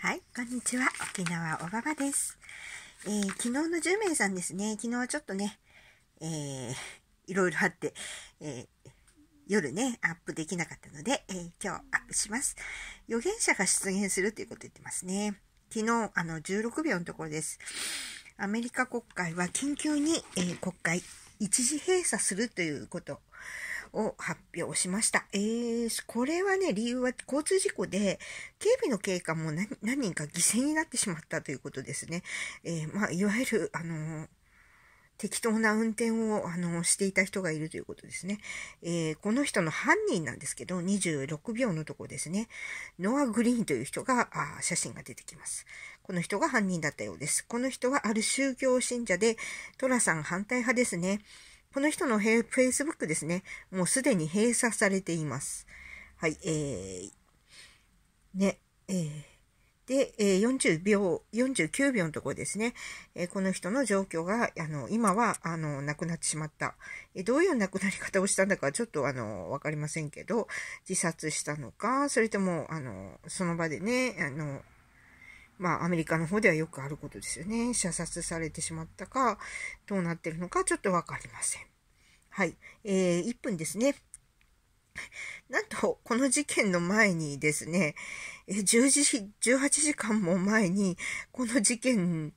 はい、こんにちは。沖縄おばばです。えー、昨日の10名さんですね。昨日はちょっとね、えー、いろいろあって、えー、夜ね、アップできなかったので、えー、今日アップします。預言者が出現するということ言ってますね。昨日、あの、16秒のところです。アメリカ国会は緊急に、えー、国会一時閉鎖するということを発表しました。えー、これはね、理由は交通事故で、警備の警官も何人か犠牲になってしまったということですね。えー、まあ、いわゆる、あのー、適当な運転をあのしていた人がいるということですね、えー、この人の犯人なんですけど、26秒のとこですね。ノア・グリーンという人が、あ写真が出てきます。この人が犯人だったようです。この人はある宗教信者で、トラさん反対派ですね。この人のフェイスブックですね、もうすでに閉鎖されています。はい、えー、ね、えー、で、えー、40秒、49秒のところですね、えー、この人の状況が、あの、今は、あの、亡くなってしまった。えー、どういう亡くなり方をしたんだか、ちょっと、あの、わかりませんけど、自殺したのか、それとも、あの、その場でね、あの、まあ、アメリカの方ではよくあることですよね。射殺されてしまったか、どうなってるのか、ちょっとわかりません。はい。えー、1分ですね。なんと、この事件の前にですね、10時、18時間も前に、この事件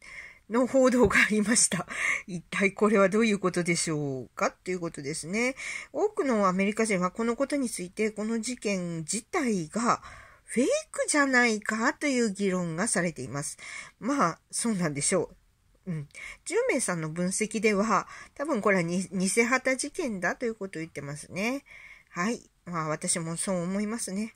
の報道がありました。一体これはどういうことでしょうかということですね。多くのアメリカ人はこのことについて、この事件自体が、フェイクじゃないかという議論がされています。まあ、そうなんでしょう。うん、10名さんの分析では、多分これは偽旗事件だということを言ってますね。はい。まあ私もそう思いますね。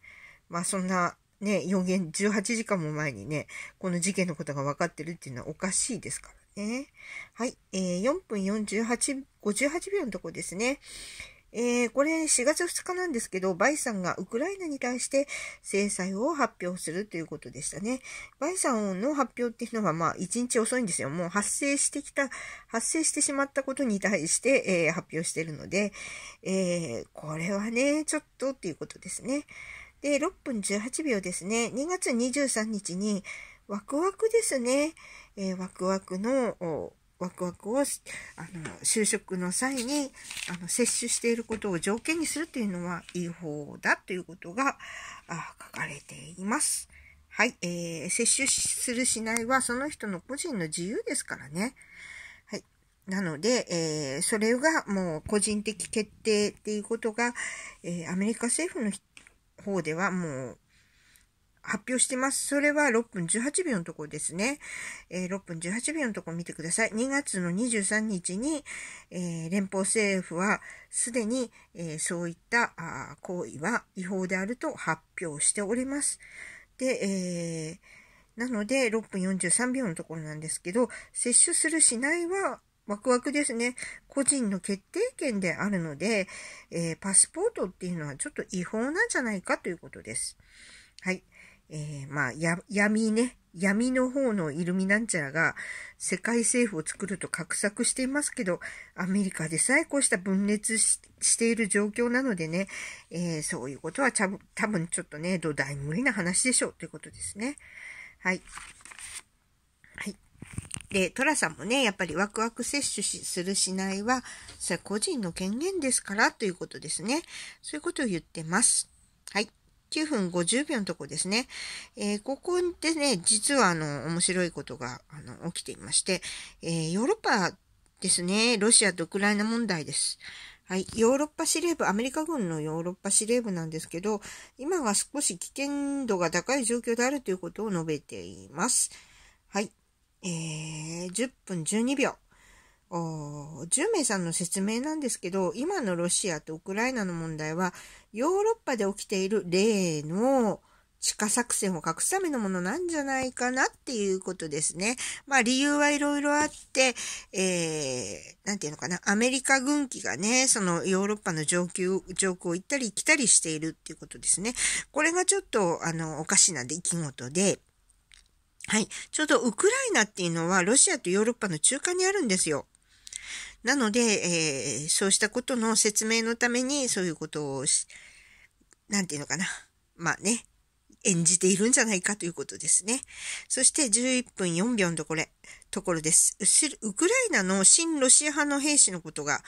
まあそんなね、予言18時間も前にね、この事件のことが分かってるっていうのはおかしいですからね。はい。えー、4分48、58秒のとこですね。えー、これ4月2日なんですけど、バイさんがウクライナに対して制裁を発表するということでしたね。バイさんの発表っていうのは、まあ、1日遅いんですよ。もう発生してきた、発生してしまったことに対して、えー、発表してるので、えー、これはね、ちょっとっていうことですね。で、6分18秒ですね。2月23日に、ワクワクですね。えー、ワクワクのワクワクをあの就職の際にあの接種していることを条件にするというのはいい方だということがあ書かれています。はい、えー、接種するしないはその人の個人の自由ですからね。はい、なので、えー、それがもう個人的決定っていうことが、えー、アメリカ政府の方ではもう発表してます。それは6分18秒のところですね。えー、6分18秒のところ見てください。2月の23日に、えー、連邦政府はすでに、えー、そういったあ行為は違法であると発表しております。で、えなので6分43秒のところなんですけど、接種するしないはワクワクですね。個人の決定権であるので、えパスポートっていうのはちょっと違法なんじゃないかということです。はい。えー、まあ、闇ね、闇の方のイルミナンちゃらが世界政府を作ると画策していますけど、アメリカでさえこうした分裂している状況なのでね、えー、そういうことは多分ちょっとね、土台無理な話でしょうということですね。はい。はい。で、トラさんもね、やっぱりワクワク接種するしないは、それは個人の権限ですからということですね。そういうことを言ってます。はい。9分50秒のとこですね。えー、ここでね、実はあの、面白いことがあの起きていまして、えー、ヨーロッパですね、ロシアとウクライナ問題です。はい、ヨーロッパ司令部、アメリカ軍のヨーロッパ司令部なんですけど、今は少し危険度が高い状況であるということを述べています。はい、えー、10分12秒。10名さんの説明なんですけど、今のロシアとウクライナの問題は、ヨーロッパで起きている例の地下作戦を隠すためのものなんじゃないかなっていうことですね。まあ理由はいろいろあって、えー、なんていうのかな、アメリカ軍機がね、そのヨーロッパの上級、上空を行ったり来たりしているっていうことですね。これがちょっと、あの、おかしな出来事で、はい。ちょうどウクライナっていうのはロシアとヨーロッパの中間にあるんですよ。なので、えー、そうしたことの説明のために、そういうことをし、なんていうのかな。まあね、演じているんじゃないかということですね。そして11分4秒のところところです。ウクライナの新ロシア派の兵士のことが、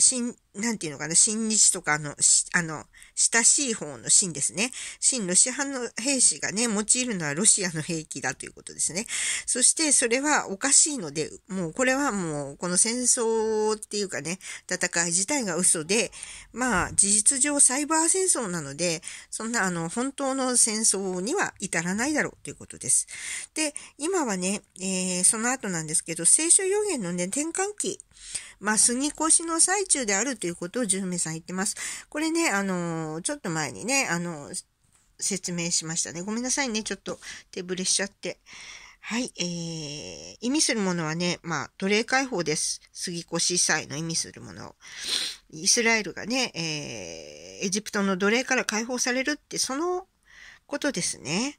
新なんていうのかな、親日とかの、あの、親しい方の親ですね。親ロシア派の兵士がね、用いるのはロシアの兵器だということですね。そしてそれはおかしいので、もうこれはもうこの戦争っていうかね、戦い自体が嘘で、まあ事実上サイバー戦争なので、そんなあの本当の戦争には至らないだろうということです。で、今はね、えー、その後なんですけど、聖書予言のね、転換期、まあぎ越しの最中であるということを十名さん言ってます。これね、あの、ちょっと前にね、あの、説明しましたね。ごめんなさいね。ちょっと手ぶれしちゃって。はい、えー、意味するものはね、まあ、奴隷解放です。杉越祭の意味するもの。イスラエルがね、えー、エジプトの奴隷から解放されるって、そのことですね。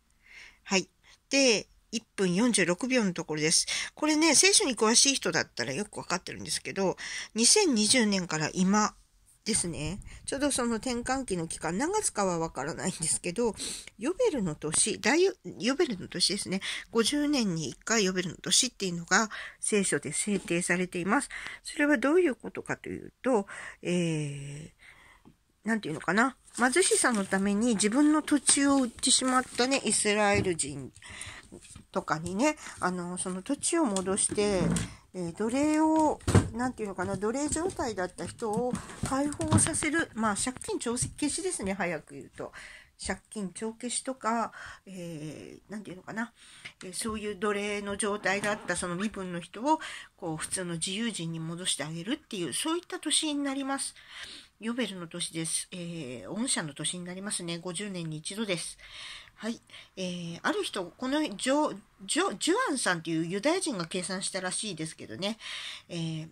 はい。で、1分46秒のところです。これね、聖書に詳しい人だったらよくわかってるんですけど、2020年から今ですね、ちょうどその転換期の期間、何月かはわからないんですけど、ヨベルの年、大ヨベルの年ですね、50年に1回ヨベルの年っていうのが聖書で制定されています。それはどういうことかというと、えー、なんていうのかな。貧しさのために自分の土地を売ってしまったね、イスラエル人とかにねあのその土地を戻して、えー、奴隷を何て言うのかな奴隷状態だった人を解放させるまあ借金帳消しですね早く言うと。借金帳消しとか何、えー、て言うのかな、えー、そういう奴隷の状態だったその身分の人をこう普通の自由人に戻してあげるっていうそういった年になります。ヨベルの年です。えー、御社の年になりますね。50年に一度です。はい。えー、ある人、このジョ、ジョ、ジュアンさんというユダヤ人が計算したらしいですけどね。えー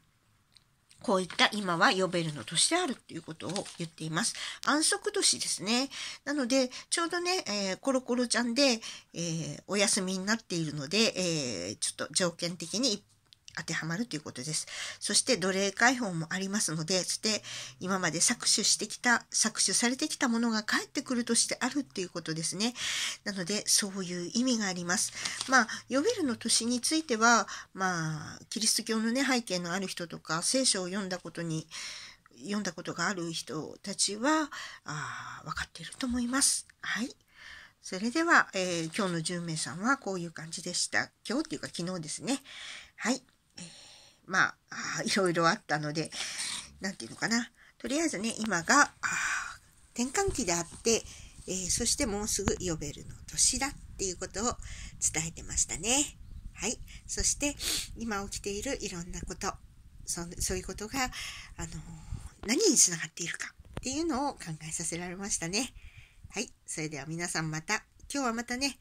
こういった今はヨベルの年であるということを言っています。安息年ですね。なので、ちょうどね、えー、コロコロちゃんで、えー、お休みになっているので、えー、ちょっと条件的に一当てはまるということです。そして奴隷解放もありますので、そして今まで搾取してきた、搾取されてきたものが返ってくるとしてあるっていうことですね。なので、そういう意味があります。まあ、ヨベルの年については、まあ、キリスト教のね、背景のある人とか、聖書を読んだことに、読んだことがある人たちは、あ分かっていると思います。はい。それでは、えー、今日の10名さんはこういう感じでした。今日っていうか昨日ですね。はい。まあ、いろいろあったので、何て言うのかな。とりあえずね、今が、転換期であって、えー、そしてもうすぐヨベルの年だっていうことを伝えてましたね。はい。そして、今起きているいろんなこと、そそういうことが、あのー、何につながっているかっていうのを考えさせられましたね。はい。それでは皆さんまた、今日はまたね、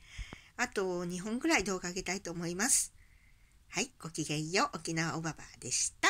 あと2本ぐらい動画あげたいと思います。はい、ごきげんよう。沖縄おばばでした。